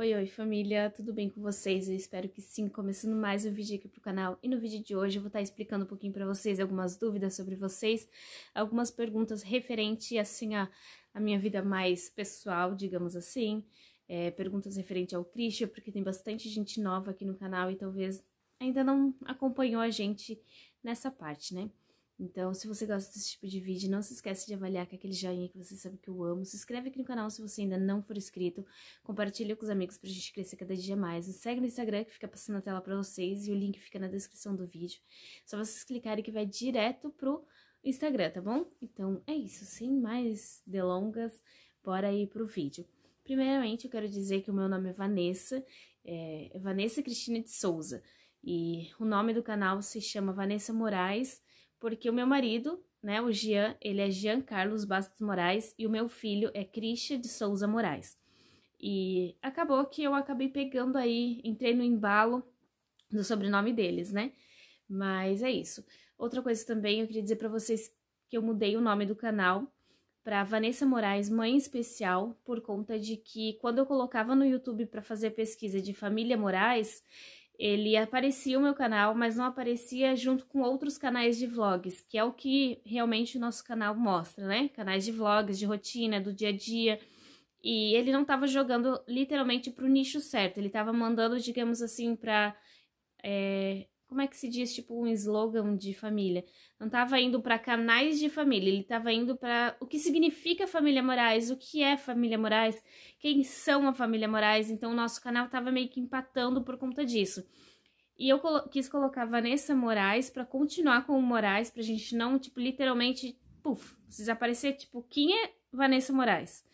Oi, oi família, tudo bem com vocês? Eu espero que sim, começando mais um vídeo aqui pro canal. E no vídeo de hoje eu vou estar tá explicando um pouquinho para vocês algumas dúvidas sobre vocês, algumas perguntas referente, assim, a, a minha vida mais pessoal, digamos assim, é, perguntas referente ao Christian, porque tem bastante gente nova aqui no canal e talvez ainda não acompanhou a gente nessa parte, né? Então, se você gosta desse tipo de vídeo, não se esquece de avaliar com aquele joinha que você sabe que eu amo. Se inscreve aqui no canal se você ainda não for inscrito. Compartilha com os amigos pra gente crescer cada dia mais. Me segue no Instagram que fica passando a tela pra vocês e o link fica na descrição do vídeo. Só vocês clicarem que vai direto pro Instagram, tá bom? Então, é isso. Sem mais delongas, bora aí pro vídeo. Primeiramente, eu quero dizer que o meu nome é Vanessa, é, é Vanessa Cristina de Souza. E o nome do canal se chama Vanessa Moraes porque o meu marido, né, o Jean, ele é Jean Carlos Bastos Moraes e o meu filho é Christian de Souza Moraes. E acabou que eu acabei pegando aí, entrei no embalo do sobrenome deles, né? Mas é isso. Outra coisa também, eu queria dizer para vocês que eu mudei o nome do canal para Vanessa Moraes Mãe Especial por conta de que quando eu colocava no YouTube para fazer pesquisa de família Moraes, ele aparecia o meu canal, mas não aparecia junto com outros canais de vlogs, que é o que realmente o nosso canal mostra, né? Canais de vlogs, de rotina, do dia a dia. E ele não estava jogando literalmente para o nicho certo, ele estava mandando, digamos assim, para é, eh, como é que se diz, tipo um slogan de família. Não estava indo para canais de família, ele estava indo para o que significa família Moraes, o que é família Moraes, quem são a família Moraes. Então o nosso canal estava meio que empatando por conta disso. E eu colo quis colocar Vanessa Moraes para continuar com o Moraes, pra gente não, tipo, literalmente, puf, desaparecer, tipo, quem é Vanessa Moraes?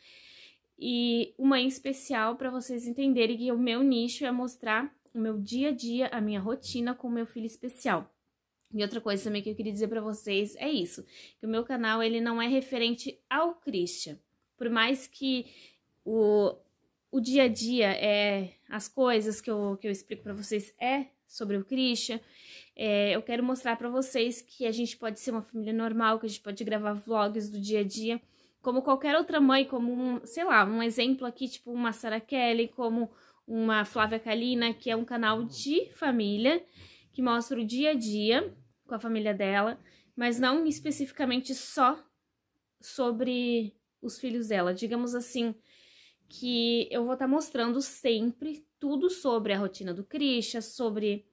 E uma em especial para vocês entenderem que o meu nicho é mostrar o meu dia a dia, a minha rotina com o meu filho especial. E outra coisa também que eu queria dizer para vocês é isso, que o meu canal ele não é referente ao Christian. Por mais que o, o dia a dia é as coisas que eu, que eu explico para vocês é sobre o Christian, é, eu quero mostrar para vocês que a gente pode ser uma família normal, que a gente pode gravar vlogs do dia a dia, como qualquer outra mãe, como um, sei lá, um exemplo aqui, tipo uma Sarah Kelly, como uma Flávia Kalina, que é um canal de família, que mostra o dia a dia com a família dela, mas não especificamente só sobre os filhos dela. Digamos assim, que eu vou estar tá mostrando sempre tudo sobre a rotina do Christian, sobre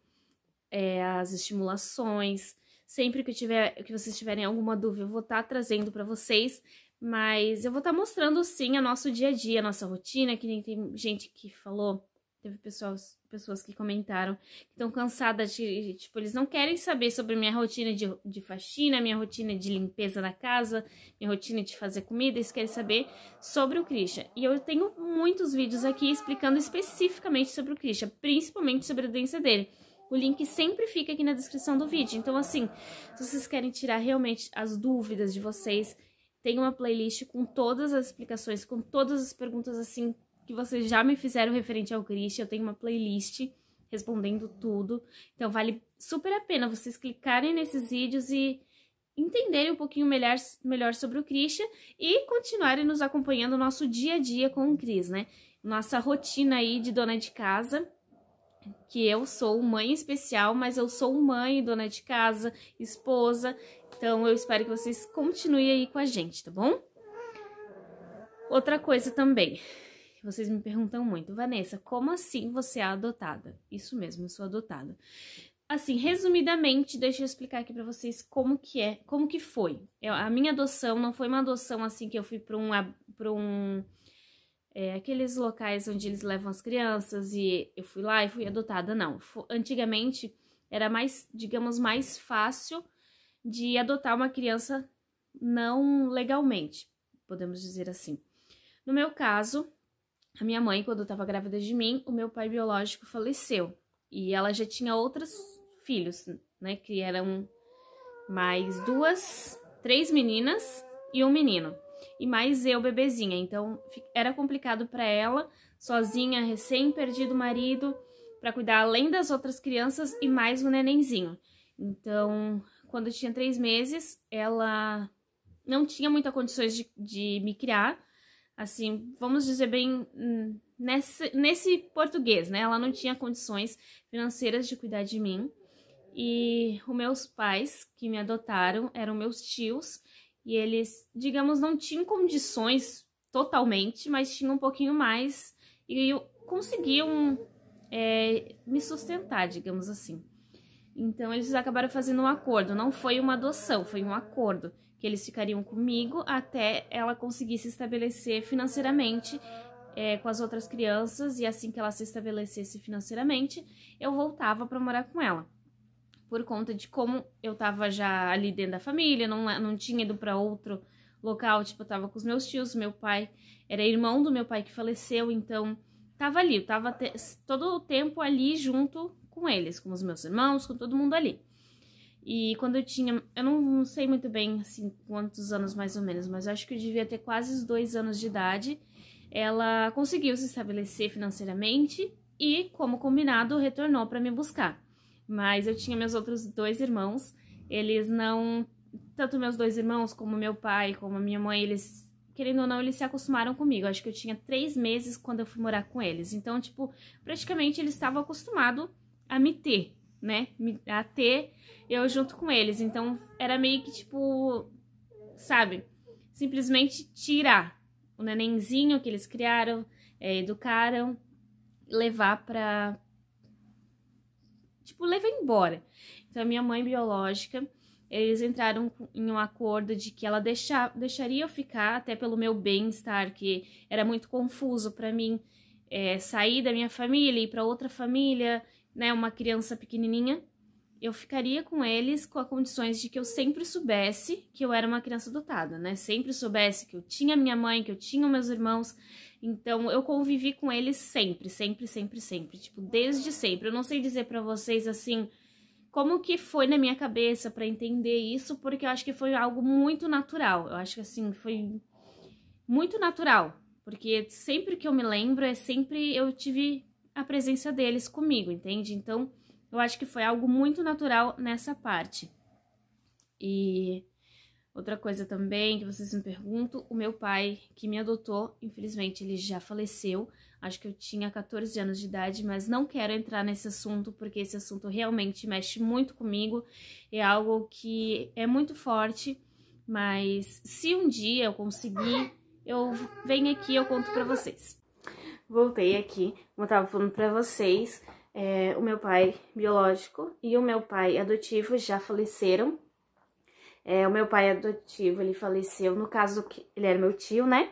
é, as estimulações. Sempre que, tiver, que vocês tiverem alguma dúvida, eu vou estar tá trazendo para vocês. Mas eu vou estar tá mostrando sim o nosso dia a dia, a nossa rotina, que nem tem gente que falou, teve pessoas, pessoas que comentaram que estão cansadas de, tipo, eles não querem saber sobre minha rotina de, de faxina, minha rotina de limpeza da casa, minha rotina de fazer comida, eles querem saber sobre o Christian. E eu tenho muitos vídeos aqui explicando especificamente sobre o Christian, principalmente sobre a doença dele. O link sempre fica aqui na descrição do vídeo. Então, assim, se vocês querem tirar realmente as dúvidas de vocês, tem uma playlist com todas as explicações, com todas as perguntas assim que vocês já me fizeram referente ao Christ. Eu tenho uma playlist respondendo tudo. Então vale super a pena vocês clicarem nesses vídeos e entenderem um pouquinho melhor, melhor sobre o Christian e continuarem nos acompanhando no nosso dia a dia com o Cris, né? Nossa rotina aí de dona de casa, que eu sou mãe especial, mas eu sou mãe, dona de casa, esposa, então, eu espero que vocês continuem aí com a gente, tá bom? Outra coisa também, vocês me perguntam muito, Vanessa, como assim você é adotada? Isso mesmo, eu sou adotada. Assim, resumidamente, deixa eu explicar aqui para vocês como que é, como que foi. Eu, a minha adoção não foi uma adoção assim que eu fui para um, pra um é, aqueles locais onde eles levam as crianças e eu fui lá e fui adotada, não. Antigamente era mais, digamos, mais fácil de adotar uma criança não legalmente, podemos dizer assim. No meu caso, a minha mãe, quando estava grávida de mim, o meu pai biológico faleceu e ela já tinha outros filhos, né, que eram mais duas, três meninas e um menino. E mais eu, bebezinha. Então era complicado para ela, sozinha, recém perdido o marido, para cuidar além das outras crianças e mais um nenenzinho. Então quando eu tinha três meses, ela não tinha muitas condições de, de, me criar. Assim, vamos dizer bem hum, nesse, nesse português, né? Ela não tinha condições financeiras de cuidar de mim. E os meus pais que me adotaram eram meus tios. E eles, digamos, não tinham condições totalmente, mas tinham um pouquinho mais. E conseguiam é, me sustentar, digamos assim. Então eles acabaram fazendo um acordo, não foi uma adoção, foi um acordo, que eles ficariam comigo até ela conseguir se estabelecer financeiramente é, com as outras crianças, e assim que ela se estabelecesse financeiramente, eu voltava para morar com ela. Por conta de como eu estava já ali dentro da família, não, não tinha ido para outro local, tipo, eu tava com os meus tios, meu pai era irmão do meu pai que faleceu, então tava ali, eu tava te, todo o tempo ali junto com eles, com os meus irmãos, com todo mundo ali. E quando eu tinha, eu não, sei muito bem assim quantos anos mais ou menos, mas acho que eu devia ter quase os dois anos de idade. Ela conseguiu se estabelecer financeiramente e, como combinado, retornou para me buscar. Mas eu tinha meus outros dois irmãos, eles não, tanto meus dois irmãos como meu pai, como minha mãe, eles querendo ou não, eles se acostumaram comigo. Acho que eu tinha três meses quando eu fui morar com eles. Então, tipo, praticamente eles estavam acostumados a me ter, né? A ter eu junto com eles. Então era meio que tipo, sabe? Simplesmente tirar o nenenzinho que eles criaram, é, educaram, levar pra. Tipo, levar embora. Então a minha mãe biológica eles entraram em um acordo de que ela deixar, deixaria eu ficar, até pelo meu bem-estar, que era muito confuso para mim é, sair da minha família e ir para outra família, né, uma criança pequenininha, eu ficaria com eles com as condições de que eu sempre soubesse que eu era uma criança adotada, né? Sempre soubesse que eu tinha minha mãe, que eu tinha meus irmãos. Então eu convivi com eles sempre, sempre, sempre, sempre, tipo, desde sempre. Eu não sei dizer para vocês assim, como que foi na minha cabeça para entender isso, porque eu acho que foi algo muito natural. Eu acho que assim, foi muito natural, porque sempre que eu me lembro é sempre eu tive a presença deles comigo, entende? Então, eu acho que foi algo muito natural nessa parte. E outra coisa também que vocês me perguntam, o meu pai que me adotou, infelizmente ele já faleceu, acho que eu tinha 14 anos de idade, mas não quero entrar nesse assunto porque esse assunto realmente mexe muito comigo, é algo que é muito forte, mas se um dia eu conseguir, eu venho aqui, e eu conto para vocês voltei aqui, como eu tava falando pra vocês, é, o meu pai biológico e o meu pai adotivo já faleceram. É, o meu pai adotivo, ele faleceu, no caso, ele era meu tio, né?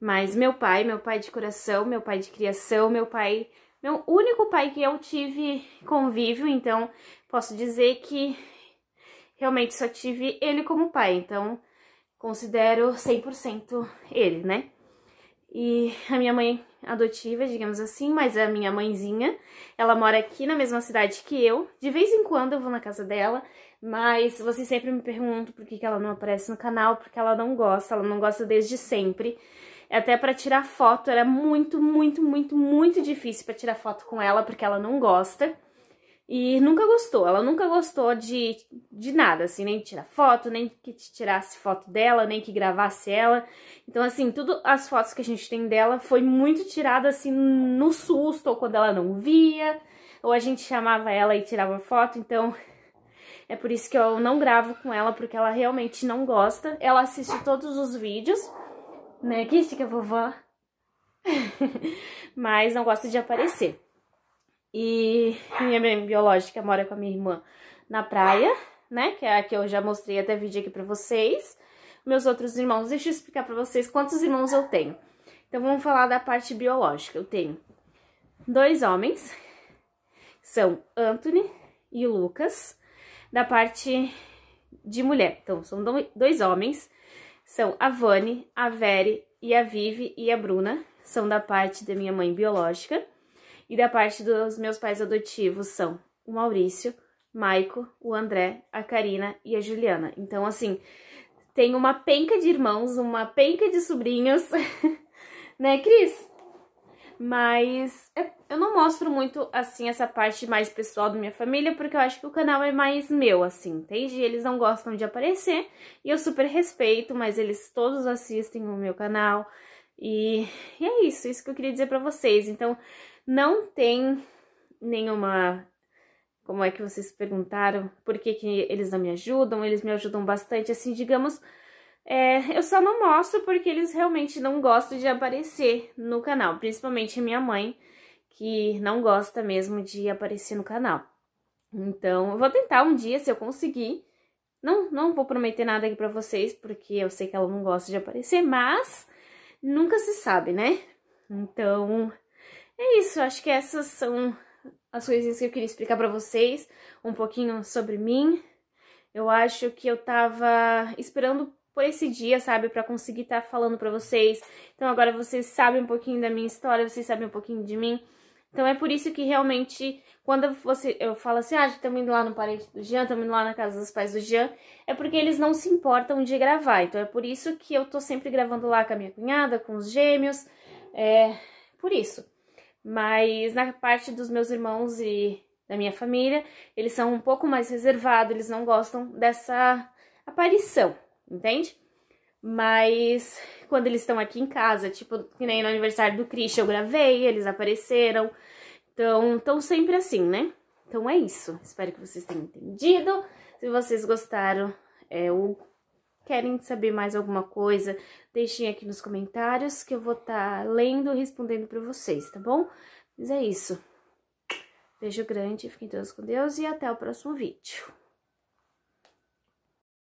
Mas meu pai, meu pai de coração, meu pai de criação, meu pai... Meu único pai que eu tive convívio, então posso dizer que realmente só tive ele como pai. Então, considero 100% ele, né? e a minha mãe adotiva, digamos assim, mas é a minha mãezinha, ela mora aqui na mesma cidade que eu. De vez em quando eu vou na casa dela, mas vocês sempre me perguntam por que, que ela não aparece no canal, porque ela não gosta, ela não gosta desde sempre. É até para tirar foto era muito, muito, muito, muito difícil para tirar foto com ela, porque ela não gosta. E nunca gostou, ela nunca gostou de, de nada, assim, nem tirar foto, nem que tirasse foto dela, nem que gravasse ela. Então, assim, tudo as fotos que a gente tem dela foi muito tirada, assim, no susto, ou quando ela não via, ou a gente chamava ela e tirava foto, então é por isso que eu não gravo com ela, porque ela realmente não gosta. Ela assiste todos os vídeos, né, que estica é vovó, mas não gosta de aparecer. E minha mãe biológica mora com a minha irmã na praia, né? Que é a que eu já mostrei até vídeo aqui pra vocês. Meus outros irmãos, deixa eu explicar pra vocês quantos irmãos eu tenho. Então vamos falar da parte biológica. Eu tenho dois homens, são Anthony e Lucas, da parte de mulher. Então são dois homens, são a Vani, a Vere e a Vivi e a Bruna, são da parte da minha mãe biológica e da parte dos meus pais adotivos são o Maurício, Maico, o André, a Karina e a Juliana. Então, assim, tem uma penca de irmãos, uma penca de sobrinhos, né, Cris? Mas eu não mostro muito, assim, essa parte mais pessoal da minha família, porque eu acho que o canal é mais meu, assim, entende? Eles não gostam de aparecer, e eu super respeito, mas eles todos assistem o meu canal, e, e é isso, isso que eu queria dizer pra vocês. Então, não tem nenhuma. Como é que vocês perguntaram? Por que, que eles não me ajudam? Eles me ajudam bastante, assim, digamos. É, eu só não mostro porque eles realmente não gostam de aparecer no canal, principalmente a minha mãe, que não gosta mesmo de aparecer no canal. Então, eu vou tentar um dia, se eu conseguir. Não, não vou prometer nada aqui pra vocês, porque eu sei que ela não gosta de aparecer, mas nunca se sabe, né? Então, é isso, acho que essas são as coisinhas que eu queria explicar para vocês, um pouquinho sobre mim. Eu acho que eu tava esperando por esse dia, sabe, para conseguir estar tá falando para vocês. Então agora vocês sabem um pouquinho da minha história, vocês sabem um pouquinho de mim. Então é por isso que realmente, quando você, eu falo assim, ah, estamos indo lá no parente do Jean, estamos indo lá na casa dos pais do Jean, é porque eles não se importam de gravar. Então é por isso que eu tô sempre gravando lá com a minha cunhada, com os gêmeos, é por isso. Mas na parte dos meus irmãos e da minha família, eles são um pouco mais reservados, eles não gostam dessa aparição, entende? Mas quando eles estão aqui em casa, tipo, que nem no aniversário do Christian eu gravei, eles apareceram. Então, estão sempre assim, né? Então é isso. Espero que vocês tenham entendido. Se vocês gostaram, é o querem saber mais alguma coisa, deixem aqui nos comentários que eu vou estar tá lendo e respondendo para vocês, tá bom? Mas é isso. Beijo grande, fiquem todos com Deus e até o próximo vídeo.